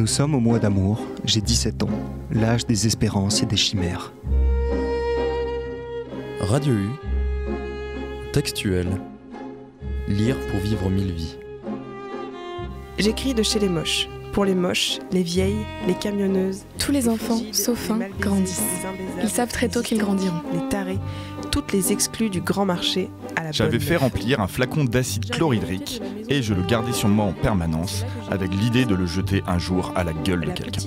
Nous sommes au mois d'amour, j'ai 17 ans, l'âge des espérances et des chimères. Radio U, textuel, lire pour vivre mille vies. J'écris de chez les moches, pour les moches, les vieilles, les camionneuses. Tous les enfants, sauf un, grandissent. Ils savent très tôt qu'ils grandiront. Les tarés, les du grand marché à la J'avais fait remplir un flacon d'acide chlorhydrique et je le gardais sur moi en permanence avec l'idée de le jeter un jour à la gueule de quelqu'un.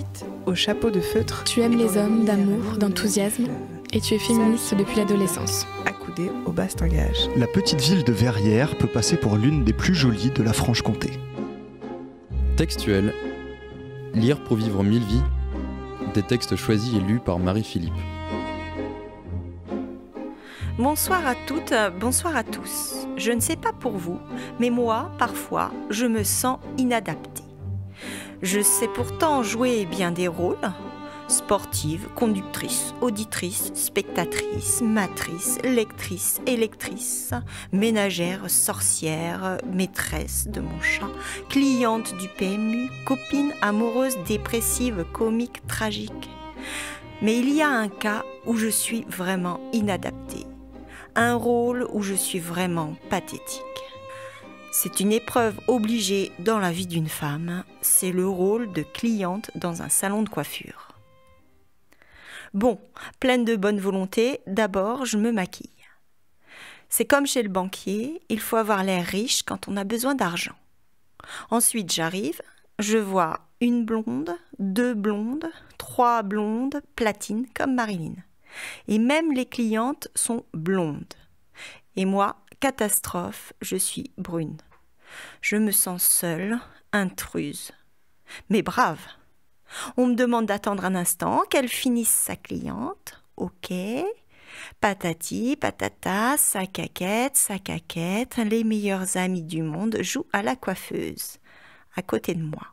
Au chapeau de feutre. Tu aimes les hommes d'amour, d'enthousiasme et tu es féministe depuis l'adolescence. Accoudée au bastingage. La petite ville de Verrières peut passer pour l'une des plus jolies de la Franche-Comté. Textuel. Lire pour vivre mille vies. Des textes choisis et lus par Marie-Philippe. Bonsoir à toutes, bonsoir à tous. Je ne sais pas pour vous, mais moi, parfois, je me sens inadaptée. Je sais pourtant jouer bien des rôles sportive, conductrice, auditrice, spectatrice, matrice, lectrice, électrice, ménagère, sorcière, maîtresse de mon chat, cliente du PMU, copine amoureuse, dépressive, comique, tragique. Mais il y a un cas où je suis vraiment inadaptée un rôle où je suis vraiment pathétique. C'est une épreuve obligée dans la vie d'une femme, c'est le rôle de cliente dans un salon de coiffure. Bon, pleine de bonne volonté, d'abord je me maquille. C'est comme chez le banquier, il faut avoir l'air riche quand on a besoin d'argent. Ensuite j'arrive, je vois une blonde, deux blondes, trois blondes, platines comme Marilyn. Et même les clientes sont blondes. Et moi, catastrophe, je suis brune. Je me sens seule, intruse, mais brave. On me demande d'attendre un instant, qu'elle finisse sa cliente. Ok. Patati, patata, sa caquette, sa caquette, les meilleurs amis du monde jouent à la coiffeuse, à côté de moi.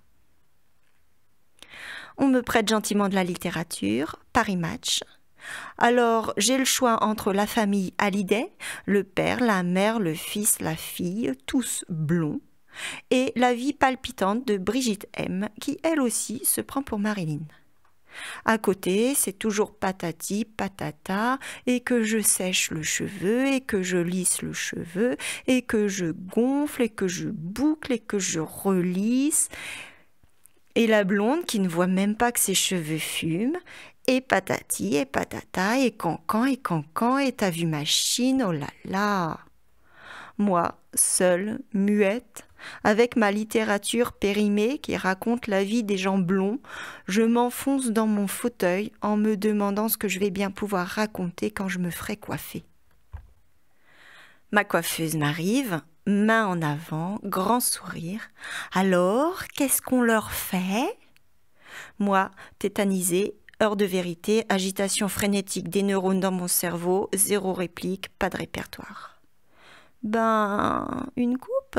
On me prête gentiment de la littérature, Paris Match, alors j'ai le choix entre la famille Hallyday, le père, la mère, le fils, la fille, tous blonds, et la vie palpitante de Brigitte M, qui elle aussi se prend pour Marilyn. À côté, c'est toujours patati patata, et que je sèche le cheveu, et que je lisse le cheveu, et que je gonfle, et que je boucle, et que je relisse. Et la blonde qui ne voit même pas que ses cheveux fument, et patati, et patata, et cancan, et cancan, et t'as vu ma chine, oh là là Moi, seule, muette, avec ma littérature périmée qui raconte la vie des gens blonds, je m'enfonce dans mon fauteuil en me demandant ce que je vais bien pouvoir raconter quand je me ferai coiffer. Ma coiffeuse m'arrive, main en avant, grand sourire. Alors, qu'est-ce qu'on leur fait moi, tétanisée, heure de vérité, agitation frénétique des neurones dans mon cerveau, zéro réplique, pas de répertoire. Ben, une coupe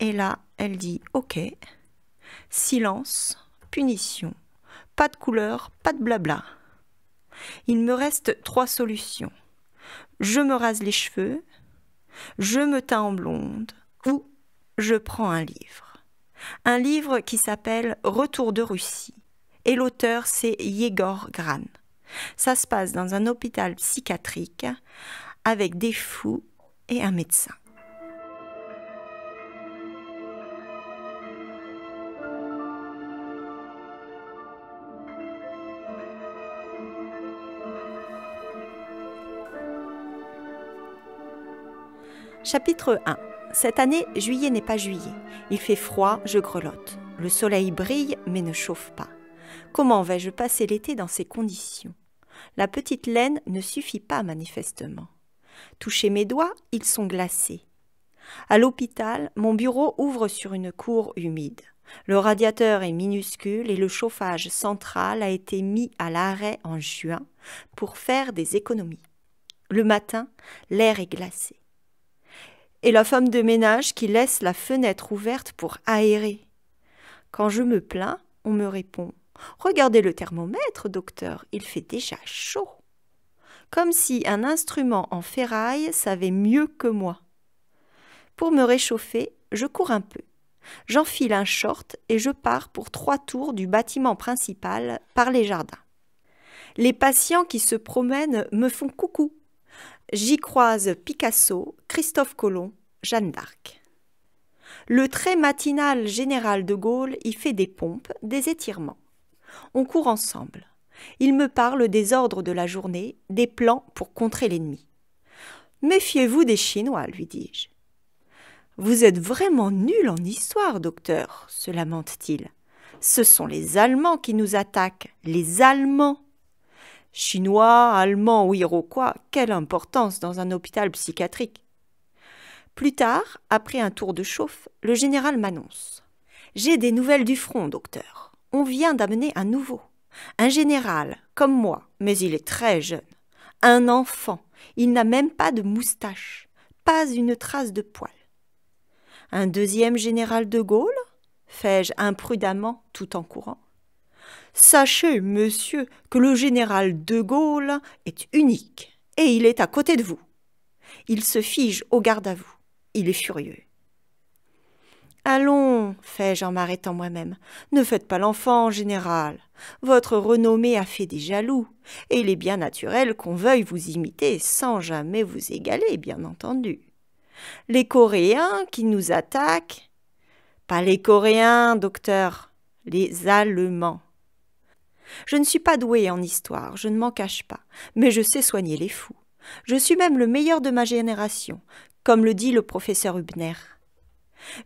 Et là, elle dit OK. Silence, punition, pas de couleur, pas de blabla. Il me reste trois solutions. Je me rase les cheveux, je me teins en blonde ou je prends un livre. Un livre qui s'appelle Retour de Russie et l'auteur c'est Yegor Gran. Ça se passe dans un hôpital psychiatrique avec des fous et un médecin. Chapitre 1. Cette année, juillet n'est pas juillet. Il fait froid, je grelotte. Le soleil brille mais ne chauffe pas. Comment vais-je passer l'été dans ces conditions La petite laine ne suffit pas manifestement. Toucher mes doigts, ils sont glacés. À l'hôpital, mon bureau ouvre sur une cour humide. Le radiateur est minuscule et le chauffage central a été mis à l'arrêt en juin pour faire des économies. Le matin, l'air est glacé. Et la femme de ménage qui laisse la fenêtre ouverte pour aérer. Quand je me plains, on me répond Regardez le thermomètre, docteur, il fait déjà chaud. Comme si un instrument en ferraille savait mieux que moi. Pour me réchauffer, je cours un peu. J'enfile un short et je pars pour trois tours du bâtiment principal par les jardins. Les patients qui se promènent me font coucou. J'y croise Picasso, Christophe Colomb, Jeanne d'Arc. Le trait matinal général de Gaulle y fait des pompes, des étirements. On court ensemble. Il me parle des ordres de la journée, des plans pour contrer l'ennemi. Méfiez-vous des Chinois, lui dis-je. Vous êtes vraiment nul en histoire, docteur, se lamente-t-il. Ce sont les Allemands qui nous attaquent, les Allemands. Chinois, Allemands ou Iroquois, quelle importance dans un hôpital psychiatrique. Plus tard, après un tour de chauffe, le général m'annonce. J'ai des nouvelles du front, docteur on vient d'amener un nouveau, un général, comme moi, mais il est très jeune, un enfant, il n'a même pas de moustache, pas une trace de poil. Un deuxième général de Gaulle fais-je imprudemment tout en courant. Sachez, monsieur, que le général de Gaulle est unique, et il est à côté de vous. Il se fige au garde à vous. Il est furieux. Allons, fais-je en m'arrêtant moi-même, ne faites pas l'enfant, en général. Votre renommée a fait des jaloux, et il est bien naturel qu'on veuille vous imiter sans jamais vous égaler, bien entendu. Les Coréens qui nous attaquent. Pas les Coréens, docteur, les Allemands. Je ne suis pas doué en histoire, je ne m'en cache pas, mais je sais soigner les fous. Je suis même le meilleur de ma génération, comme le dit le professeur Hubner.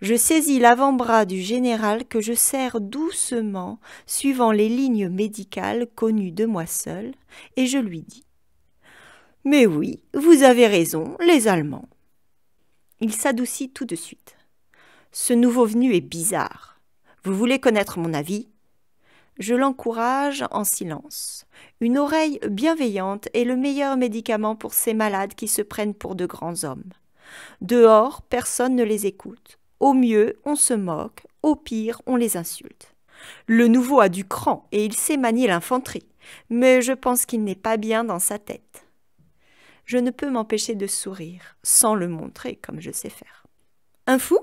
Je saisis l'avant-bras du général que je serre doucement, suivant les lignes médicales connues de moi seul, et je lui dis Mais oui, vous avez raison, les Allemands. Il s'adoucit tout de suite. Ce nouveau venu est bizarre. Vous voulez connaître mon avis Je l'encourage en silence. Une oreille bienveillante est le meilleur médicament pour ces malades qui se prennent pour de grands hommes. Dehors, personne ne les écoute. Au mieux, on se moque, au pire, on les insulte. Le nouveau a du cran et il sait manier l'infanterie, mais je pense qu'il n'est pas bien dans sa tête. Je ne peux m'empêcher de sourire, sans le montrer comme je sais faire. Un fou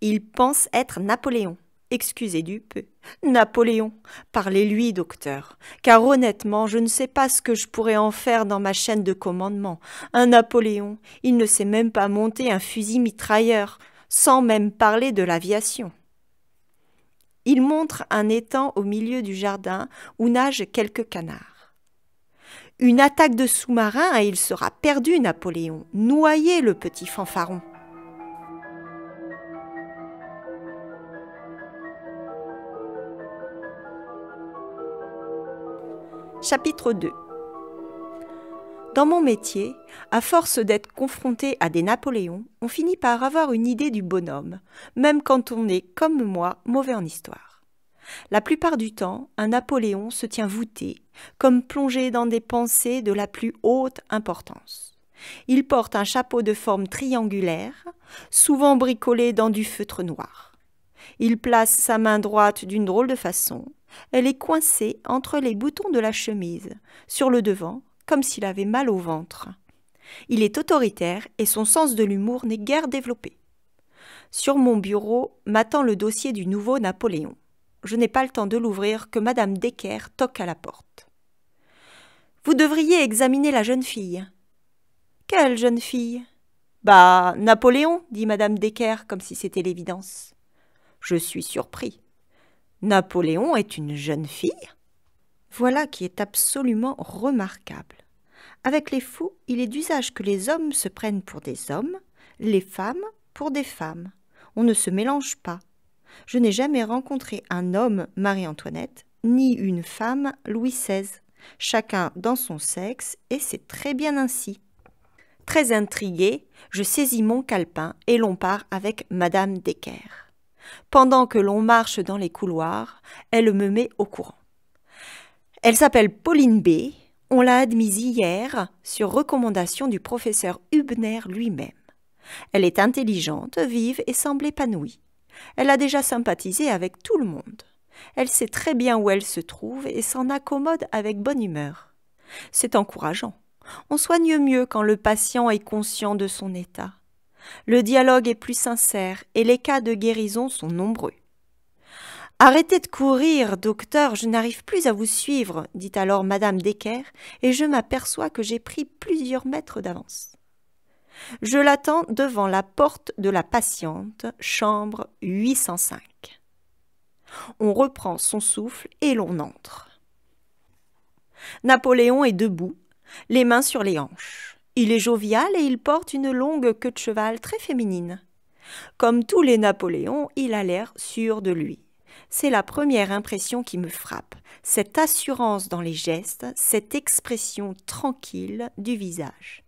Il pense être Napoléon excusez du peu. Napoléon, parlez-lui, docteur, car honnêtement, je ne sais pas ce que je pourrais en faire dans ma chaîne de commandement. Un Napoléon, il ne sait même pas monter un fusil mitrailleur, sans même parler de l'aviation. Il montre un étang au milieu du jardin où nagent quelques canards. Une attaque de sous-marin et il sera perdu, Napoléon. noyé, le petit fanfaron. Chapitre 2 Dans mon métier, à force d'être confronté à des Napoléons, on finit par avoir une idée du bonhomme, même quand on est, comme moi, mauvais en histoire. La plupart du temps, un Napoléon se tient voûté, comme plongé dans des pensées de la plus haute importance. Il porte un chapeau de forme triangulaire, souvent bricolé dans du feutre noir. Il place sa main droite d'une drôle de façon, elle est coincée entre les boutons de la chemise, sur le devant, comme s'il avait mal au ventre. Il est autoritaire et son sens de l'humour n'est guère développé. Sur mon bureau m'attend le dossier du nouveau Napoléon. Je n'ai pas le temps de l'ouvrir que Madame Decker toque à la porte. Vous devriez examiner la jeune fille. Quelle jeune fille Bah, Napoléon, dit Madame Decker comme si c'était l'évidence. Je suis surpris. Napoléon est une jeune fille. Voilà qui est absolument remarquable. Avec les fous, il est d'usage que les hommes se prennent pour des hommes, les femmes pour des femmes. On ne se mélange pas. Je n'ai jamais rencontré un homme Marie-Antoinette, ni une femme Louis XVI. Chacun dans son sexe, et c'est très bien ainsi. Très intrigué, je saisis mon calepin et l'on part avec Madame Decker. Pendant que l'on marche dans les couloirs, elle me met au courant. Elle s'appelle Pauline B. On l'a admise hier sur recommandation du professeur Hubner lui-même. Elle est intelligente, vive et semble épanouie. Elle a déjà sympathisé avec tout le monde. Elle sait très bien où elle se trouve et s'en accommode avec bonne humeur. C'est encourageant. On soigne mieux quand le patient est conscient de son état. Le dialogue est plus sincère et les cas de guérison sont nombreux. Arrêtez de courir, docteur, je n'arrive plus à vous suivre, dit alors madame Decker, et je m'aperçois que j'ai pris plusieurs mètres d'avance. Je l'attends devant la porte de la patiente, chambre 805. On reprend son souffle et l'on entre. Napoléon est debout, les mains sur les hanches. Il est jovial et il porte une longue queue de cheval très féminine. Comme tous les Napoléons, il a l'air sûr de lui. C'est la première impression qui me frappe, cette assurance dans les gestes, cette expression tranquille du visage.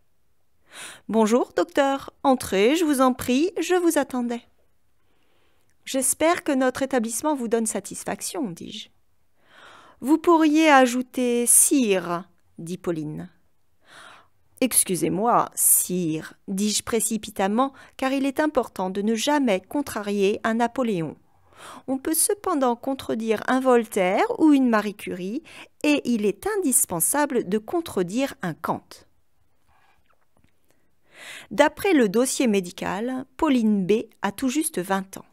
Bonjour, docteur. Entrez, je vous en prie, je vous attendais. J'espère que notre établissement vous donne satisfaction, dis-je. Vous pourriez ajouter sire, dit Pauline. Excusez-moi, sire, dis-je précipitamment, car il est important de ne jamais contrarier un Napoléon. On peut cependant contredire un Voltaire ou une Marie Curie, et il est indispensable de contredire un Kant. D'après le dossier médical, Pauline B a tout juste 20 ans.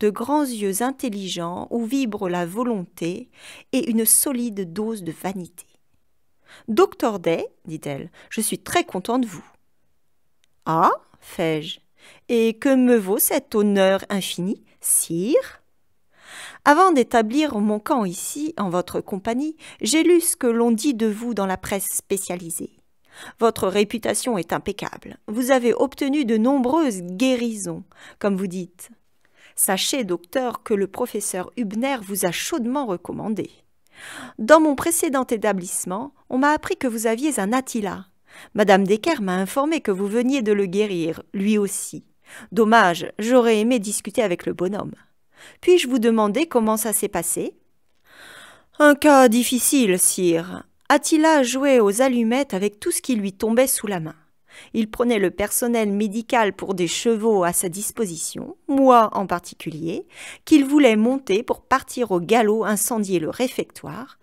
De grands yeux intelligents où vibre la volonté et une solide dose de vanité. Docteur Day, dit-elle, je suis très content de vous. Ah fais-je. Et que me vaut cet honneur infini, sire Avant d'établir mon camp ici, en votre compagnie, j'ai lu ce que l'on dit de vous dans la presse spécialisée. Votre réputation est impeccable. Vous avez obtenu de nombreuses guérisons, comme vous dites. Sachez, docteur, que le professeur Hubner vous a chaudement recommandé. Dans mon précédent établissement, on m'a appris que vous aviez un Attila. Madame Decker m'a informé que vous veniez de le guérir, lui aussi. Dommage, j'aurais aimé discuter avec le bonhomme. Puis-je vous demander comment ça s'est passé Un cas difficile, sire. Attila jouait aux allumettes avec tout ce qui lui tombait sous la main. Il prenait le personnel médical pour des chevaux à sa disposition, moi en particulier, qu'il voulait monter pour partir au galop incendier le réfectoire,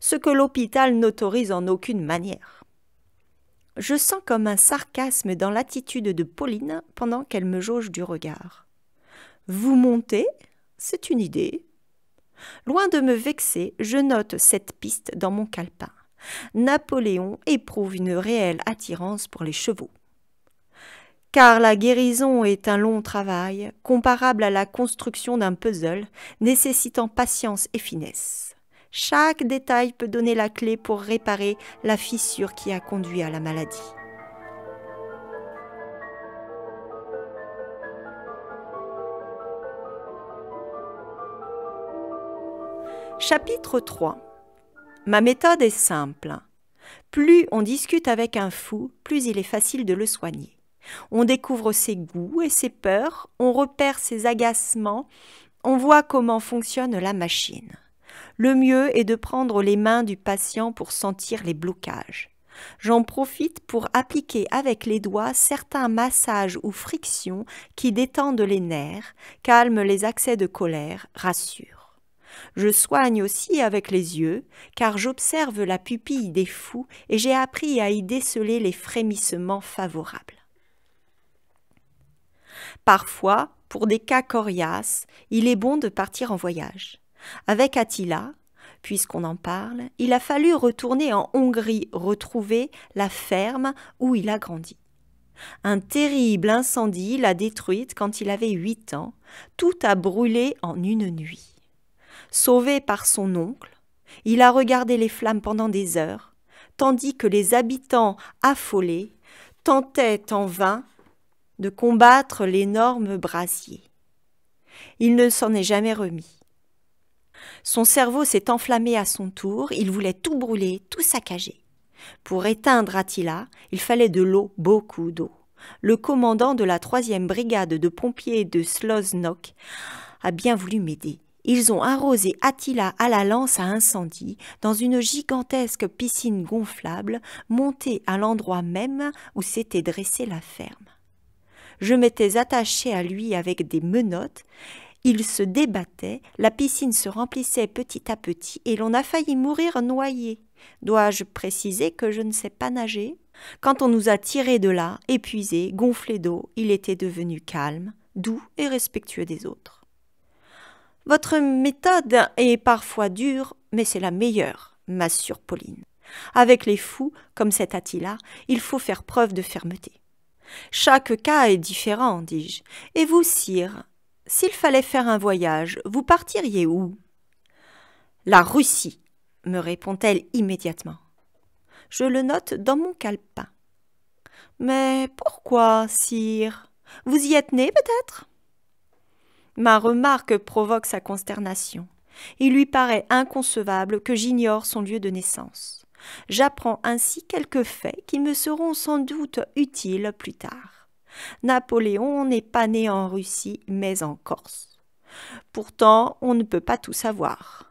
ce que l'hôpital n'autorise en aucune manière. Je sens comme un sarcasme dans l'attitude de Pauline pendant qu'elle me jauge du regard. Vous montez C'est une idée. Loin de me vexer, je note cette piste dans mon calepin. Napoléon éprouve une réelle attirance pour les chevaux. Car la guérison est un long travail, comparable à la construction d'un puzzle, nécessitant patience et finesse. Chaque détail peut donner la clé pour réparer la fissure qui a conduit à la maladie. Chapitre 3 Ma méthode est simple. Plus on discute avec un fou, plus il est facile de le soigner. On découvre ses goûts et ses peurs, on repère ses agacements, on voit comment fonctionne la machine. Le mieux est de prendre les mains du patient pour sentir les blocages. J'en profite pour appliquer avec les doigts certains massages ou frictions qui détendent les nerfs, calment les accès de colère, rassurent. Je soigne aussi avec les yeux, car j'observe la pupille des fous et j'ai appris à y déceler les frémissements favorables. Parfois, pour des cas coriaces, il est bon de partir en voyage. Avec Attila, puisqu'on en parle, il a fallu retourner en Hongrie retrouver la ferme où il a grandi. Un terrible incendie l'a détruite quand il avait huit ans, tout a brûlé en une nuit. Sauvé par son oncle, il a regardé les flammes pendant des heures, tandis que les habitants affolés tentaient en vain de combattre l'énorme brasier. Il ne s'en est jamais remis. Son cerveau s'est enflammé à son tour, il voulait tout brûler, tout saccager. Pour éteindre Attila, il fallait de l'eau, beaucoup d'eau. Le commandant de la troisième brigade de pompiers de Sloznok a bien voulu m'aider. Ils ont arrosé Attila à la lance à incendie dans une gigantesque piscine gonflable montée à l'endroit même où s'était dressée la ferme. Je m'étais attaché à lui avec des menottes. Il se débattait, la piscine se remplissait petit à petit et l'on a failli mourir noyé. Dois-je préciser que je ne sais pas nager Quand on nous a tirés de là, épuisés, gonflés d'eau, il était devenu calme, doux et respectueux des autres. Votre méthode est parfois dure, mais c'est la meilleure, m'assure Pauline. Avec les fous, comme cet Attila, il faut faire preuve de fermeté. Chaque cas est différent, dis-je. Et vous, sire, s'il fallait faire un voyage, vous partiriez où La Russie, me répond-elle immédiatement. Je le note dans mon calepin. Mais pourquoi, sire Vous y êtes né peut-être Ma remarque provoque sa consternation. Il lui paraît inconcevable que j'ignore son lieu de naissance. J'apprends ainsi quelques faits qui me seront sans doute utiles plus tard. Napoléon n'est pas né en Russie, mais en Corse. Pourtant, on ne peut pas tout savoir.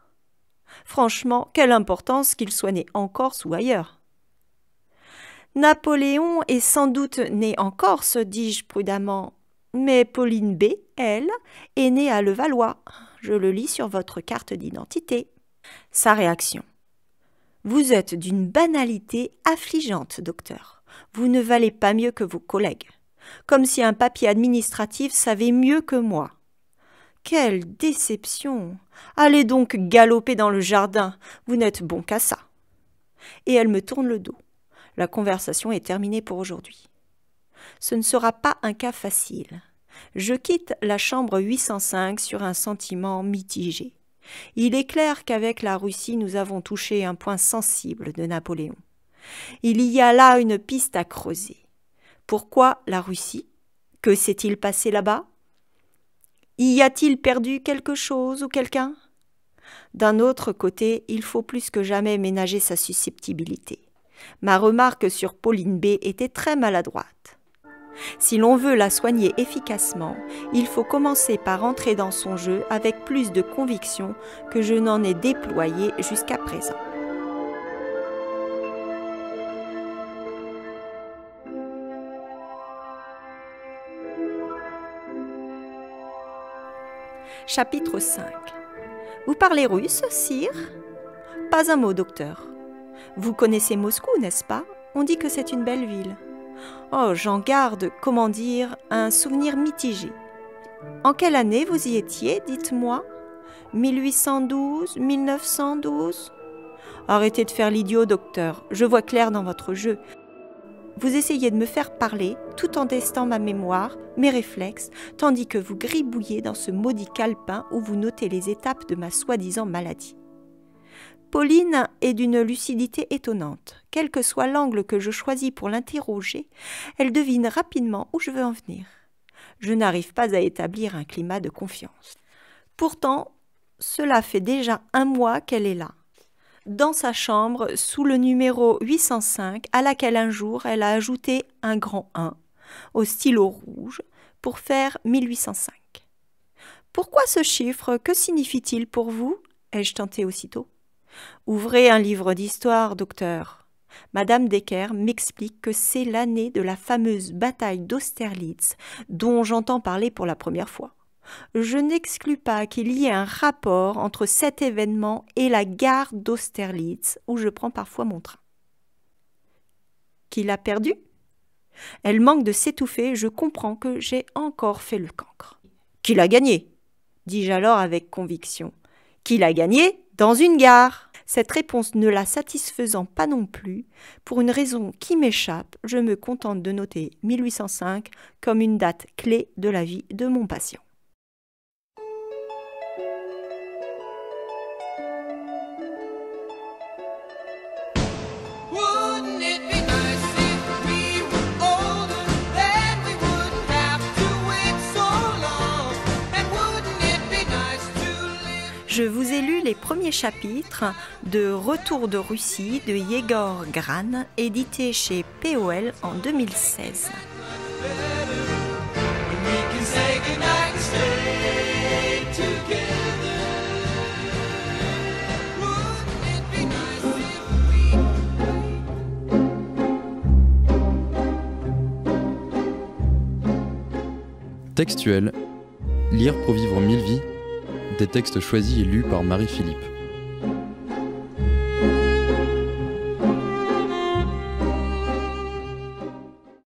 Franchement, quelle importance qu'il soit né en Corse ou ailleurs. Napoléon est sans doute né en Corse, dis-je prudemment, mais Pauline B, elle, est née à Levallois. Je le lis sur votre carte d'identité. Sa réaction. Vous êtes d'une banalité affligeante, docteur. Vous ne valez pas mieux que vos collègues. Comme si un papier administratif savait mieux que moi. Quelle déception. Allez donc galoper dans le jardin. Vous n'êtes bon qu'à ça. Et elle me tourne le dos. La conversation est terminée pour aujourd'hui. Ce ne sera pas un cas facile. Je quitte la chambre 805 sur un sentiment mitigé. Il est clair qu'avec la Russie, nous avons touché un point sensible de Napoléon. Il y a là une piste à creuser. Pourquoi la Russie Que s'est-il passé là-bas Y a-t-il perdu quelque chose ou quelqu'un D'un autre côté, il faut plus que jamais ménager sa susceptibilité. Ma remarque sur Pauline B était très maladroite. Si l'on veut la soigner efficacement, il faut commencer par entrer dans son jeu avec plus de conviction que je n'en ai déployé jusqu'à présent. Chapitre 5 Vous parlez russe, sire Pas un mot, docteur. Vous connaissez Moscou, n'est-ce pas On dit que c'est une belle ville. Oh, j'en garde, comment dire, un souvenir mitigé. En quelle année vous y étiez, dites-moi 1812 1912 Arrêtez de faire l'idiot, docteur. Je vois clair dans votre jeu. Vous essayez de me faire parler tout en testant ma mémoire, mes réflexes, tandis que vous gribouillez dans ce maudit calepin où vous notez les étapes de ma soi-disant maladie. Pauline est d'une lucidité étonnante. Quel que soit l'angle que je choisis pour l'interroger, elle devine rapidement où je veux en venir. Je n'arrive pas à établir un climat de confiance. Pourtant, cela fait déjà un mois qu'elle est là, dans sa chambre sous le numéro 805 à laquelle un jour elle a ajouté un grand 1 au stylo rouge pour faire 1805. Pourquoi ce chiffre Que signifie-t-il pour vous ai-je tenté aussitôt. Ouvrez un livre d'histoire, docteur. Madame Decker m'explique que c'est l'année de la fameuse bataille d'Austerlitz dont j'entends parler pour la première fois. Je n'exclus pas qu'il y ait un rapport entre cet événement et la gare d'Austerlitz où je prends parfois mon train. Qu'il a perdu Elle manque de s'étouffer, je comprends que j'ai encore fait le cancre. Qu'il a gagné dis-je alors avec conviction. Qu'il a gagné dans une gare. Cette réponse ne la satisfaisant pas non plus, pour une raison qui m'échappe, je me contente de noter 1805 comme une date clé de la vie de mon patient. je vous ai lu les premiers chapitres de Retour de Russie de Yegor Gran, édité chez POL en 2016. Textuel, lire pour vivre mille vies des textes choisis et lus par Marie-Philippe.